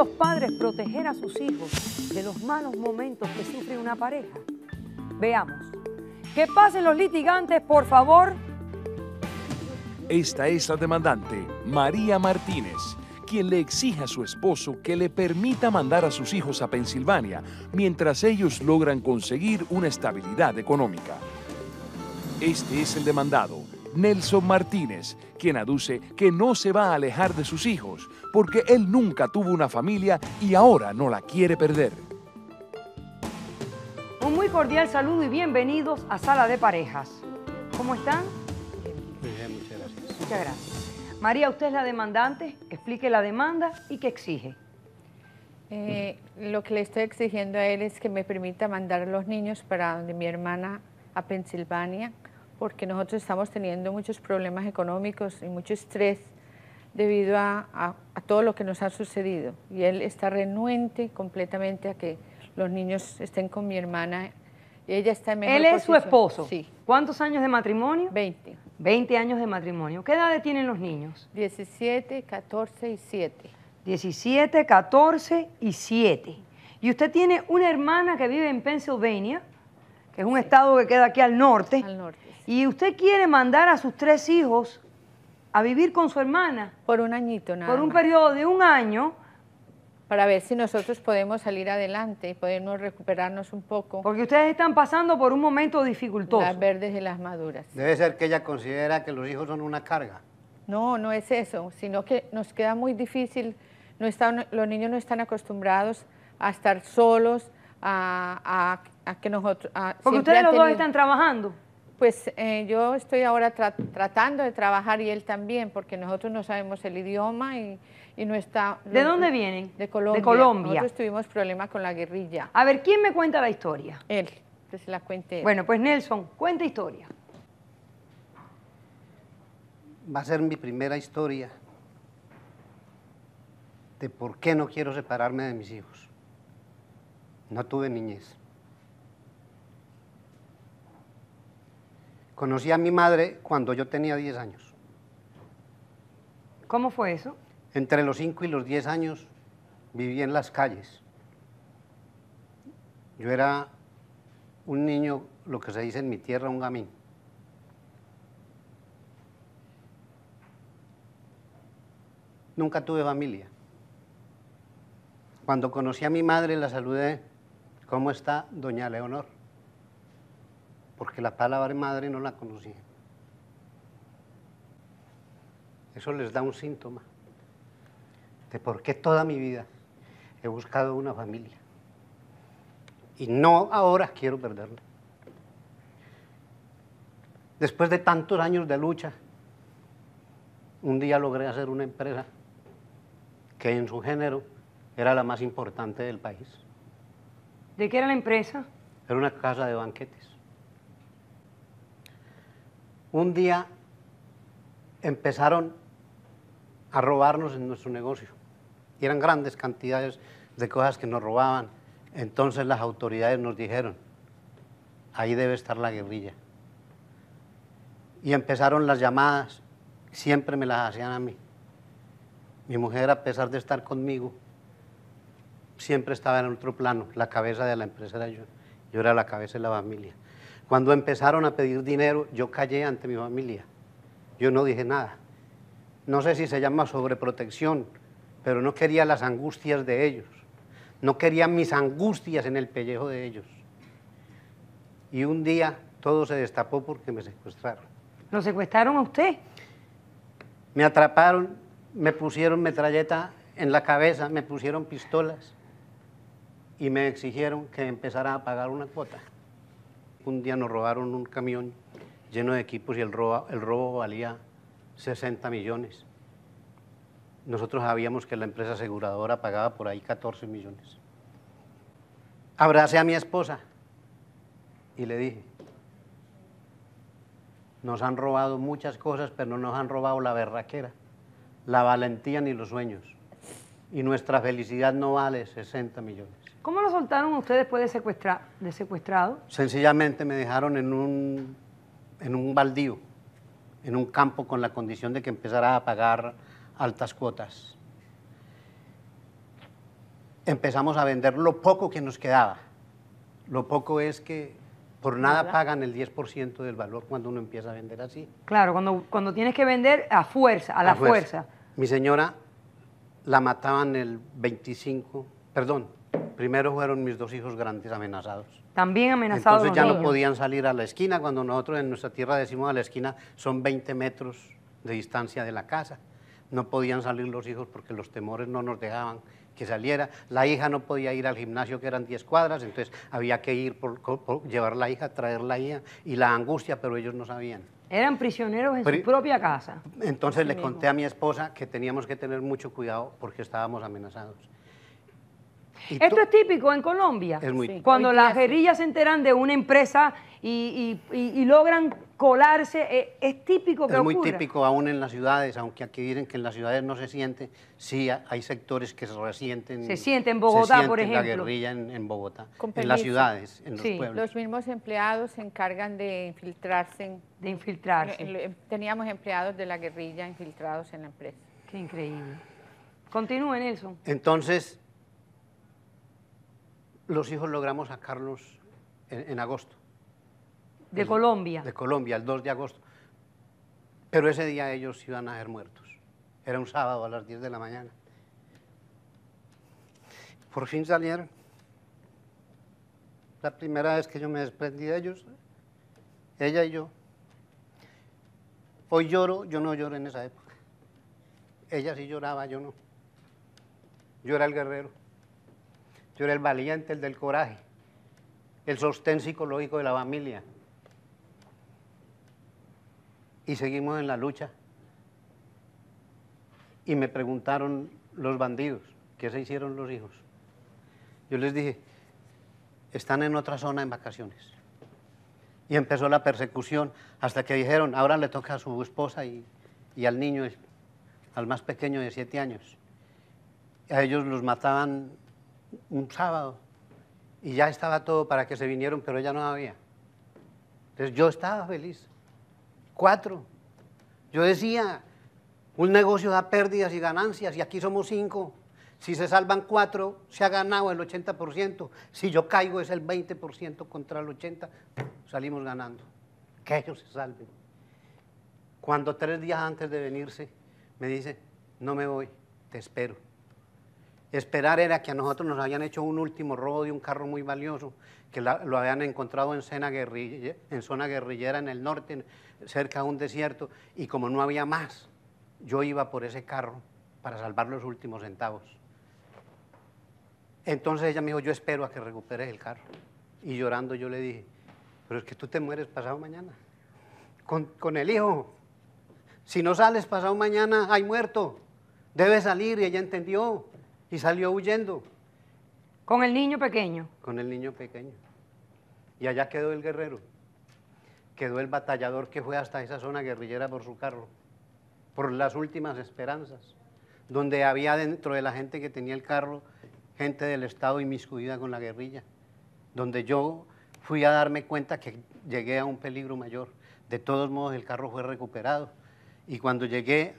los padres proteger a sus hijos de los malos momentos que sufre una pareja? Veamos. Que pasen los litigantes, por favor. Esta es la demandante, María Martínez, quien le exige a su esposo que le permita mandar a sus hijos a Pensilvania mientras ellos logran conseguir una estabilidad económica. Este es el demandado, Nelson Martínez, quien aduce que no se va a alejar de sus hijos, porque él nunca tuvo una familia y ahora no la quiere perder. Un muy cordial saludo y bienvenidos a Sala de Parejas. ¿Cómo están? Bien, muchas gracias. María, usted es la demandante, explique la demanda y qué exige. Eh, lo que le estoy exigiendo a él es que me permita mandar a los niños para donde mi hermana a Pensilvania porque nosotros estamos teniendo muchos problemas económicos y mucho estrés debido a, todo lo que nos ha sucedido. Y él está renuente completamente a que los niños estén con mi hermana. y Ella está en mejor Él es su esposo. Sí. ¿Cuántos años de matrimonio? 20. 20 años de matrimonio. ¿Qué edad tienen los niños? 17, 14 y 7. 17, 14 y 7. Y usted tiene una hermana que vive en Pensilvania que es un estado que queda aquí al norte. Al norte Y usted quiere mandar a sus tres hijos a vivir con su hermana. Por un añito, nada. Por un periodo de un año. Para ver si nosotros podemos salir adelante y podernos recuperarnos un poco. Porque ustedes están pasando por un momento dificultoso. Las verdes y las maduras. Debe ser que ella considera que los hijos son una carga. No, no es eso, sino que nos queda muy difícil. No están, los niños no están acostumbrados a estar solos, a, a, que nosotros... Porque ustedes los dos están trabajando. Pues eh, yo estoy ahora tratando de trabajar y él también, porque nosotros no sabemos el idioma y, no está... ¿De dónde vienen? De Colombia. Nosotros tuvimos problemas con la guerrilla. A ver, ¿quién me cuenta la historia? Él, que se la cuente él. Bueno, pues Nelson, cuenta historia. Va a ser mi primera historia de por qué no quiero separarme de mis hijos. No tuve niñez. Conocí a mi madre cuando yo tenía 10 años. ¿Cómo fue eso? Entre los 5 y los 10 años viví en las calles. Yo era un niño, lo que se dice en mi tierra, un gamín. Nunca tuve familia. Cuando conocí a mi madre la saludé ¿Cómo está doña Leonor? Porque la palabra madre no la conocía. Eso les da un síntoma de por qué toda mi vida he buscado una familia. Y no ahora quiero perderla. Después de tantos años de lucha, un día logré hacer una empresa que en su género era la más importante del país. ¿De qué era la empresa? Era una casa de banquetes. Un día empezaron a robarnos en nuestro negocio. Y eran grandes cantidades de cosas que nos robaban. Entonces las autoridades nos dijeron, ahí debe estar la guerrilla. Y empezaron las llamadas, siempre me las hacían a mí. Mi mujer, a pesar de estar conmigo, siempre estaba en otro plano, la cabeza de la empresa era yo, yo era la cabeza de la familia. Cuando empezaron a pedir dinero, yo callé ante mi familia, yo no dije nada. No sé si se llama sobreprotección, pero no quería las angustias de ellos, no quería mis angustias en el pellejo de ellos. Y un día todo se destapó porque me secuestraron. ¿Lo secuestraron a usted? Me atraparon, me pusieron metralleta en la cabeza, me pusieron pistolas y me exigieron que empezara a pagar una cuota. Un día nos robaron un camión lleno de equipos y el robo, valía 60 millones. Nosotros sabíamos que la empresa aseguradora pagaba por ahí 14 millones. Abracé a mi esposa y le dije, nos han robado muchas cosas, pero no nos han robado la berraquera, la valentía ni los sueños. Y nuestra felicidad no vale 60 millones. ¿Cómo lo soltaron ustedes después de, secuestrado? Sencillamente me dejaron en un, en un baldío, en un campo con la condición de que empezara a pagar altas cuotas. Empezamos a vender lo poco que nos quedaba. Lo poco es que por nada pagan el 10% del valor cuando uno empieza a vender así. Claro, cuando, cuando tienes que vender a fuerza, a la fuerza. fuerza. Mi señora la mataban el 25, perdón, primero fueron mis dos hijos grandes amenazados. También amenazados. Entonces ya no podían salir a la esquina, cuando nosotros en nuestra tierra decimos a la esquina son 20 metros de distancia de la casa. No podían salir los hijos porque los temores no nos dejaban que saliera. La hija no podía ir al gimnasio, que eran 10 cuadras, entonces había que ir por, llevar la hija, traer la hija y la angustia, pero ellos no sabían. Eran prisioneros en su propia casa. Entonces le conté a mi esposa que teníamos que tener mucho cuidado porque estábamos amenazados. Esto es típico en Colombia. Cuando las guerrillas se enteran de una empresa y, logran colarse, eh, es, típico que Es muy típico aún en las ciudades, aunque aquí dicen que en las ciudades no se siente, sí hay sectores que se resienten. Se siente en Bogotá, se por ejemplo. la guerrilla en, Bogotá, en las ciudades, en los pueblos. Los mismos empleados se encargan de infiltrarse. de infiltrarse. Teníamos empleados de la guerrilla infiltrados en la empresa. Qué increíble. Continúen eso. Entonces, los hijos logramos sacarlos en, agosto. ¿De Colombia? De Colombia, el 2 de agosto. Pero ese día ellos iban a ser muertos. Era un sábado a las 10 de la mañana. Por fin salieron. La primera vez que yo me desprendí de ellos, ella y yo. Hoy lloro, yo no lloro en esa época. Ella sí lloraba, yo no. Yo era el guerrero. Yo era el valiente, el del coraje, el sostén psicológico de la familia. Y seguimos en la lucha. Y me preguntaron los bandidos, ¿qué se hicieron los hijos? Yo les dije, están en otra zona en vacaciones. Y empezó la persecución hasta que dijeron, ahora le toca a su esposa y, al niño, al más pequeño de siete años. A ellos los mataban un sábado y ya estaba todo para que se vinieron, pero ya no había. Entonces yo estaba feliz. Cuatro. Yo decía, un negocio da pérdidas y ganancias y aquí somos cinco. Si se salvan cuatro, se ha ganado el 80%. Si yo caigo es el 20% contra el 80%. Salimos ganando. Que ellos se salven. Cuando tres días antes de venirse, me dice, no me voy, te espero. Esperar era que a nosotros nos habían hecho un último robo de un carro muy valioso, que lo habían encontrado en, zona guerrillera en el norte, cerca de un desierto, y como no había más, yo iba por ese carro para salvar los últimos centavos. Entonces ella me dijo, yo espero a que recuperes el carro. Y llorando yo le dije, pero es que tú te mueres pasado mañana, con, con el hijo. Si no sales pasado mañana, hay muerto. Debes salir y ella entendió y salió huyendo. ¿Con el niño pequeño? Con el niño pequeño. Y allá quedó el guerrero. Quedó el batallador que fue hasta esa zona guerrillera por su carro, por las últimas esperanzas, donde había dentro de la gente que tenía el carro gente del Estado inmiscuida con la guerrilla, donde yo fui a darme cuenta que llegué a un peligro mayor. De todos modos, el carro fue recuperado. Y cuando llegué,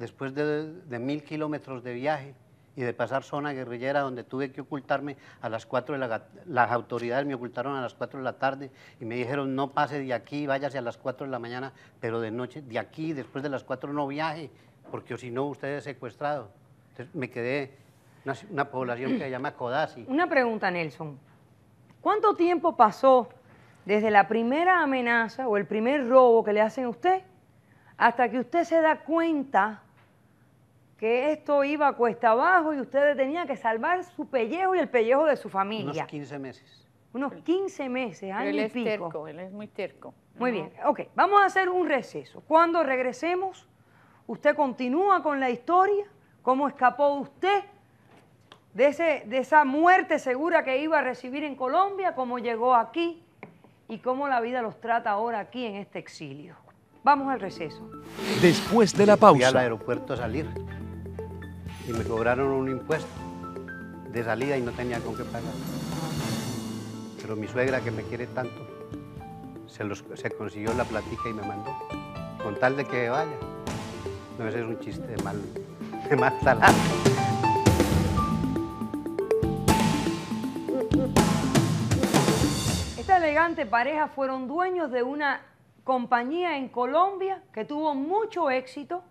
después de mil kilómetros de viaje, y de pasar zona guerrillera donde tuve que ocultarme a las 4 de la las autoridades me ocultaron a las 4 de la tarde y me dijeron no pase de aquí, váyase a las 4 de la mañana, pero de noche, de aquí, después de las 4 no viaje, porque si no usted es secuestrado. Entonces me quedé una, una población que se llama Codazzi. Una pregunta, Nelson. ¿Cuánto tiempo pasó desde la primera amenaza o el primer robo que le hacen a usted hasta que usted se da cuenta que esto iba a cuesta abajo y ustedes tenía que salvar su pellejo y el pellejo de su familia. Unos 15 meses. Unos 15 meses, año él es Terco, él es muy terco. Muy bien, ok, vamos a hacer un receso. Cuando regresemos, usted continúa con la historia, cómo escapó usted de, ese, de esa muerte segura que iba a recibir en Colombia, cómo llegó aquí y cómo la vida los trata ahora aquí en este exilio. Vamos al receso. Después de la pausa. al aeropuerto a salir y me cobraron un impuesto de salida y no tenía con qué pagar. Pero mi suegra, que me quiere tanto, se, consiguió la platica y me mandó, con tal de que vaya. No, ese es un chiste de mal, de mal Esta elegante pareja fueron dueños de una compañía en Colombia que tuvo mucho éxito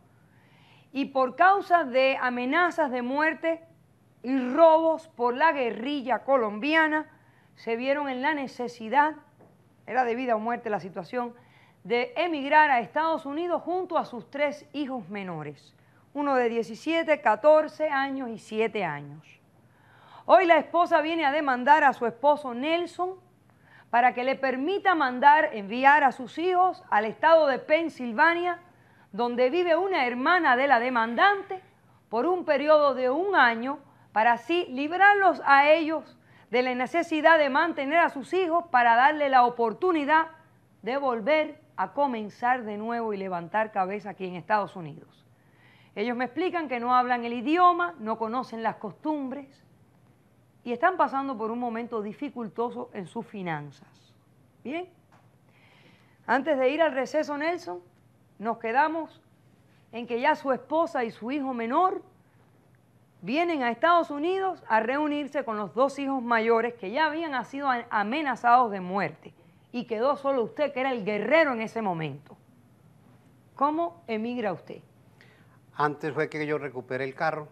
y por causa de amenazas de muerte y robos por la guerrilla colombiana, se vieron en la necesidad, era de vida o muerte la situación, de emigrar a Estados Unidos junto a sus tres hijos menores, uno de 17, 14 años y 7 años. Hoy la esposa viene a demandar a su esposo Nelson para que le permita mandar, enviar a sus hijos al estado de Pensilvania donde vive una hermana de la demandante por un periodo de un año para así librarlos a ellos de la necesidad de mantener a sus hijos para darle la oportunidad de volver a comenzar de nuevo y levantar cabeza aquí en Estados Unidos. Ellos me explican que no hablan el idioma, no conocen las costumbres y están pasando por un momento dificultoso en sus finanzas. Bien, antes de ir al receso, Nelson, nos quedamos en que ya su esposa y su hijo menor vienen a Estados Unidos a reunirse con los dos hijos mayores que ya habían sido amenazados de muerte. Y quedó solo usted, que era el guerrero en ese momento. ¿Cómo emigra usted? Antes fue que yo recuperé el carro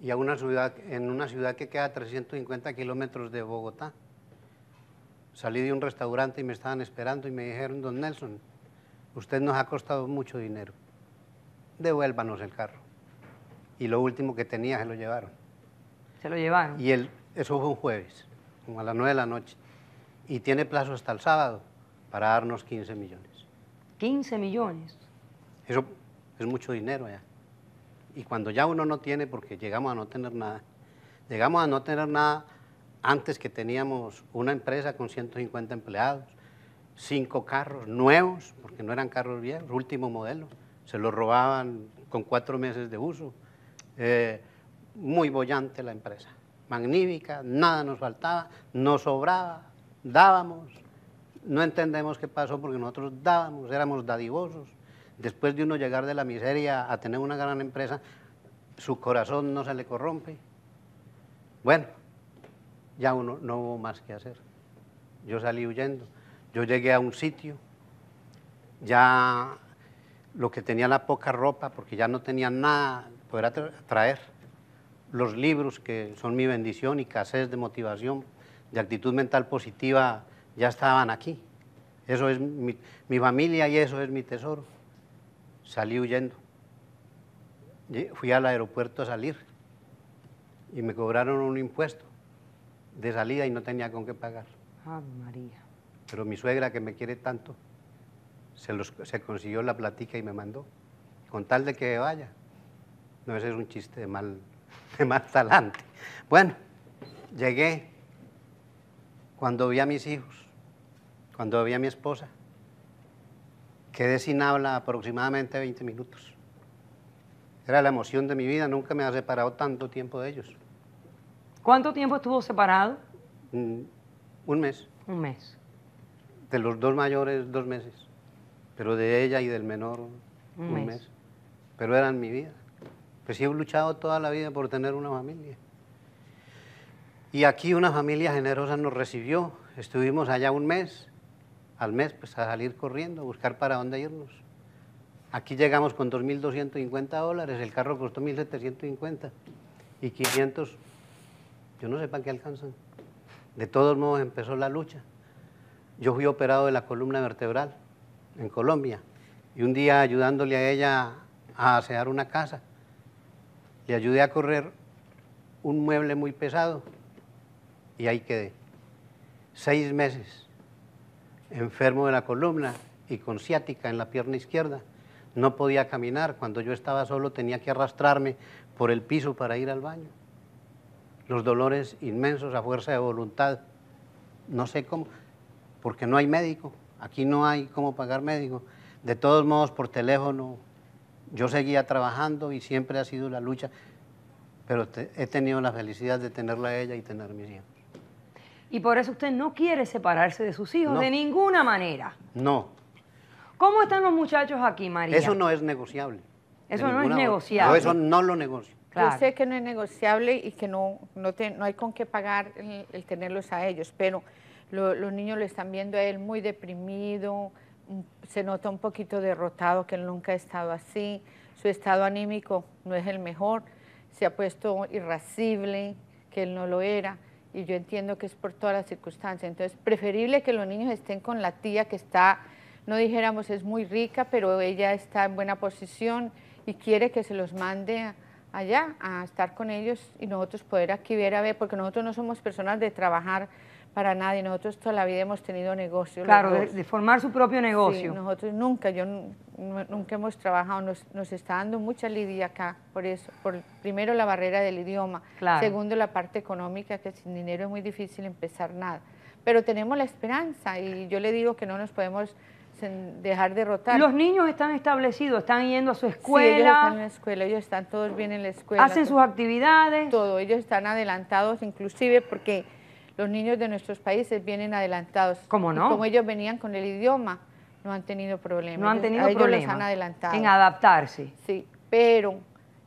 y a una ciudad, en una ciudad que queda a 350 kilómetros de Bogotá. Salí de un restaurante y me estaban esperando y me dijeron, don Nelson, usted nos ha costado mucho dinero, devuélvanos el carro. Y lo último que tenía se lo llevaron. Se lo llevaron. Y eso fue un jueves, como a las 9 de la noche. Y tiene plazo hasta el sábado para darnos 15 millones. 15 millones. Eso es mucho dinero ya. Y cuando ya uno no tiene, porque llegamos a no tener nada, llegamos a no tener nada antes que teníamos una empresa con 150 empleados, cinco carros nuevos, porque no eran carros viejos, último modelo. Se los robaban con cuatro meses de uso. Eh, muy bollante la empresa, magnífica, nada nos faltaba, nos sobraba, dábamos. No entendemos qué pasó porque nosotros dábamos, éramos dadivosos. Después de uno llegar de la miseria a tener una gran empresa, su corazón no se le corrompe. Bueno, ya uno no hubo más que hacer. Yo salí huyendo. Yo llegué a un sitio, ya lo que tenía la poca ropa, porque ya no tenía nada poder traer, los libros que son mi bendición y casés de motivación, de actitud mental positiva, ya estaban aquí. Eso es mi, mi familia y eso es mi tesoro. Salí huyendo. Fui al aeropuerto a salir y me cobraron un impuesto de salida y no tenía con qué pagar. Ah, María. Pero mi suegra, que me quiere tanto, se, consiguió la platica y me mandó. Con tal de que vaya. No, ese es un chiste de mal, de talante. Bueno, llegué cuando vi a mis hijos, cuando vi a mi esposa. Quedé sin habla aproximadamente 20 minutos. Era la emoción de mi vida, nunca me había separado tanto tiempo de ellos. ¿Cuánto tiempo estuvo separado? Mm, un mes. Un mes de los dos mayores dos meses, pero de ella y del menor un, mes. Pero eran mi vida. Pues sí he luchado toda la vida por tener una familia. Y aquí una familia generosa nos recibió. Estuvimos allá un mes. Al mes, pues a salir corriendo, a buscar para dónde irnos. Aquí llegamos con 2.250 dólares, el carro costó 1.750 y 500, yo no sé para qué alcanzan. De todos modos empezó la lucha. Yo fui operado de la columna vertebral en Colombia y un día ayudándole a ella a asear una casa, le ayudé a correr un mueble muy pesado y ahí quedé. Seis meses enfermo de la columna y con ciática en la pierna izquierda. No podía caminar, cuando yo estaba solo tenía que arrastrarme por el piso para ir al baño. Los dolores inmensos a fuerza de voluntad. No sé cómo, porque no hay médico, aquí no hay cómo pagar médico. De todos modos, por teléfono, yo seguía trabajando y siempre ha sido la lucha, pero he tenido la felicidad de tenerla a ella y tener mis hijos. Y por eso usted no quiere separarse de sus hijos de ninguna manera. No. ¿Cómo están los muchachos aquí, María? Eso no es negociable. Eso no es negociable. eso no lo negocio. sé que no es negociable y que no, no, no hay con qué pagar el tenerlos a ellos, pero los niños lo están viendo a él muy deprimido, se nota un poquito derrotado, que él nunca ha estado así. Su estado anímico no es el mejor, se ha puesto irascible, que él no lo era. Y yo entiendo que es por todas las circunstancias. Entonces, preferible que los niños estén con la tía que está, no dijéramos es muy rica, pero ella está en buena posición y quiere que se los mande allá a estar con ellos y nosotros poder aquí ver a ver, porque nosotros no somos personas de trabajar para nadie. Nosotros toda la vida hemos tenido negocios. Claro, de, formar su propio negocio. nosotros nunca, yo nunca hemos trabajado, nos, está dando mucha lidia acá, por eso, por primero la barrera del idioma, segundo la parte económica, que sin dinero es muy difícil empezar nada. Pero tenemos la esperanza y yo le digo que no nos podemos dejar derrotar. Los niños están establecidos, están yendo a su escuela. ellos están en la escuela, ellos están todos bien en la escuela. Hacen sus actividades. Todo, ellos están adelantados inclusive porque los niños de nuestros países vienen adelantados. ¿Cómo no? como ellos venían con el idioma, no han tenido problemas. No han tenido problemas. En adaptarse. Sí, pero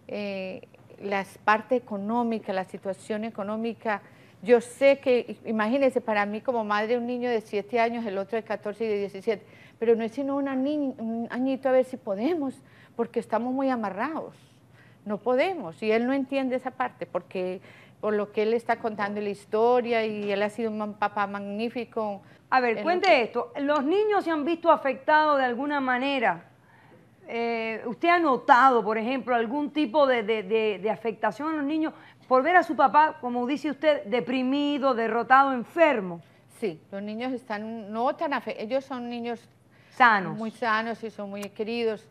eh, la parte económica, la situación económica, yo sé que, imagínense, para mí como madre un niño de 7 años, el otro de 14 y de 17, pero no es sino un añito a ver si podemos, porque estamos muy amarrados, no podemos, y él no entiende esa parte, porque por lo que él está contando la historia y él ha sido un papá magnífico. A ver, cuente esto. ¿Los niños se han visto afectados de alguna manera? Eh, ¿Usted ha notado, por ejemplo, algún tipo de, afectación a los niños por ver a su papá, como dice usted, deprimido, derrotado, enfermo? Sí, los niños están no tan afectados. Ellos son niños sanos. muy sanos y son muy queridos.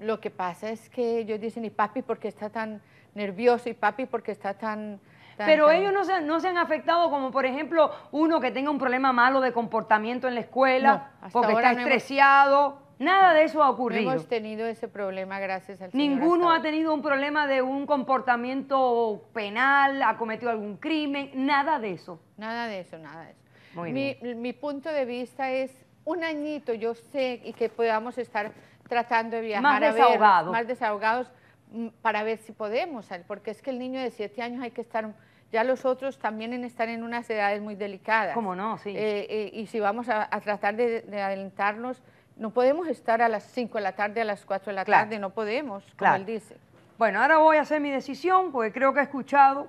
Lo que pasa es que ellos dicen, y papi, ¿por qué está tan nervioso? Y papi, ¿por qué está tan pero ellos no se, no se han afectado como, por ejemplo, uno que tenga un problema malo de comportamiento en la escuela, porque está estresiado. Nada de eso ha ocurrido. No hemos tenido ese problema gracias al Ninguno ha tenido un problema de un comportamiento penal, ha cometido algún crimen, nada de eso. Nada de eso, nada de eso. mi, punto de vista es un añito, yo sé, y que podamos estar tratando de viajar más desahogados. más desahogados mm, para ver si podemos, porque es que el niño de siete años hay que estar ya los otros también en están en unas edades muy delicadas. ¿Cómo no? Sí. Eh, eh, y si vamos a, tratar de, adelantarnos, no podemos estar a las 5 de la tarde, a las 4 de la tarde, no podemos, como él dice. Bueno, ahora voy a hacer mi decisión porque creo que he escuchado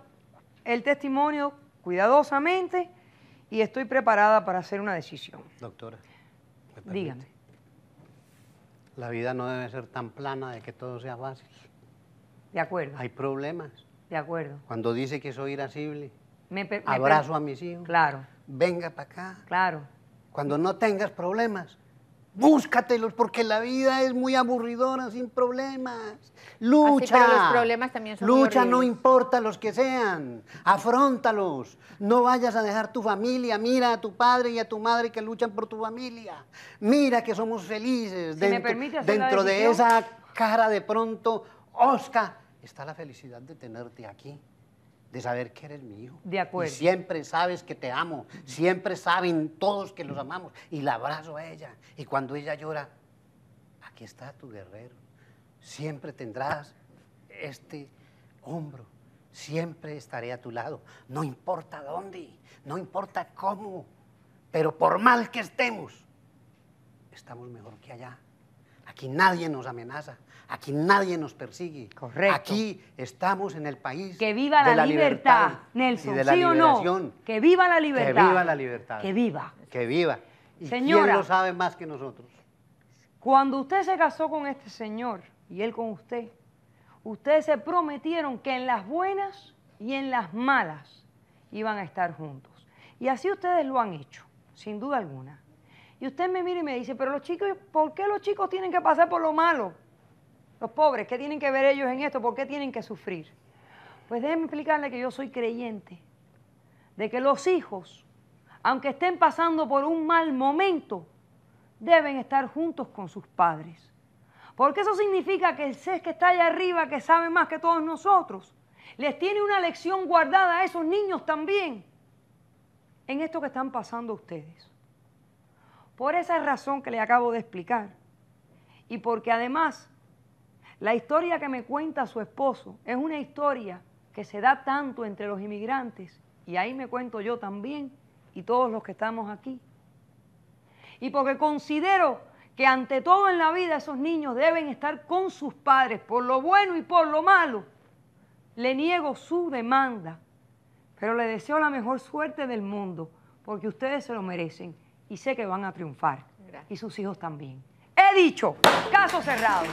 el testimonio cuidadosamente y estoy preparada para hacer una decisión. Doctora, dígame. La vida no debe ser tan plana de que todo sea fácil. De acuerdo. Hay problemas de acuerdo. Cuando dice que soy irascible, abrazo a mis hijos. Claro. Venga para acá. Claro. Cuando no tengas problemas, búscatelos porque la vida es muy aburridora sin problemas. Lucha. los problemas también son Lucha, no importa los que sean. Afrontalos. No vayas a dejar tu familia. Mira a tu padre y a tu madre que luchan por tu familia. Mira que somos felices. Si dentro, dentro de esa cara de pronto, Oscar está la felicidad de tenerte aquí, de saber que eres mío. De acuerdo. Y siempre sabes que te amo, siempre saben todos que los amamos. Y la abrazo a ella. Y cuando ella llora, aquí está tu guerrero. Siempre tendrás este hombro. Siempre estaré a tu lado. No importa dónde, no importa cómo, pero por mal que estemos, estamos mejor que allá. Aquí nadie nos amenaza, aquí nadie nos persigue. Correcto. Aquí estamos en el país. Que viva la, de la libertad, Nelson. ¿sí o no? Que viva la libertad. Que viva la libertad. Que viva. Que viva. ¿Y Señora, lo sabe más que nosotros? Cuando usted se casó con este señor y él con usted, ustedes se prometieron que en las buenas y en las malas iban a estar juntos. Y así ustedes lo han hecho, sin duda alguna. Y usted me mira y me dice, pero los chicos, ¿por qué los chicos tienen que pasar por lo malo? Los pobres, ¿qué tienen que ver ellos en esto? ¿Por qué tienen que sufrir? Pues déjenme explicarle que yo soy creyente de que los hijos, aunque estén pasando por un mal momento, deben estar juntos con sus padres. Porque eso significa que el ser que está allá arriba, que sabe más que todos nosotros, les tiene una lección guardada a esos niños también en esto que están pasando ustedes. Por esa razón que le acabo de explicar. Y porque además la historia que me cuenta su esposo es una historia que se da tanto entre los inmigrantes, y ahí me cuento yo también, y todos los que estamos aquí. Y porque considero que ante todo en la vida esos niños deben estar con sus padres, por lo bueno y por lo malo, le niego su demanda, pero le deseo la mejor suerte del mundo, porque ustedes se lo merecen y sé que van a triunfar. Y sus hijos también. He dicho, caso cerrado.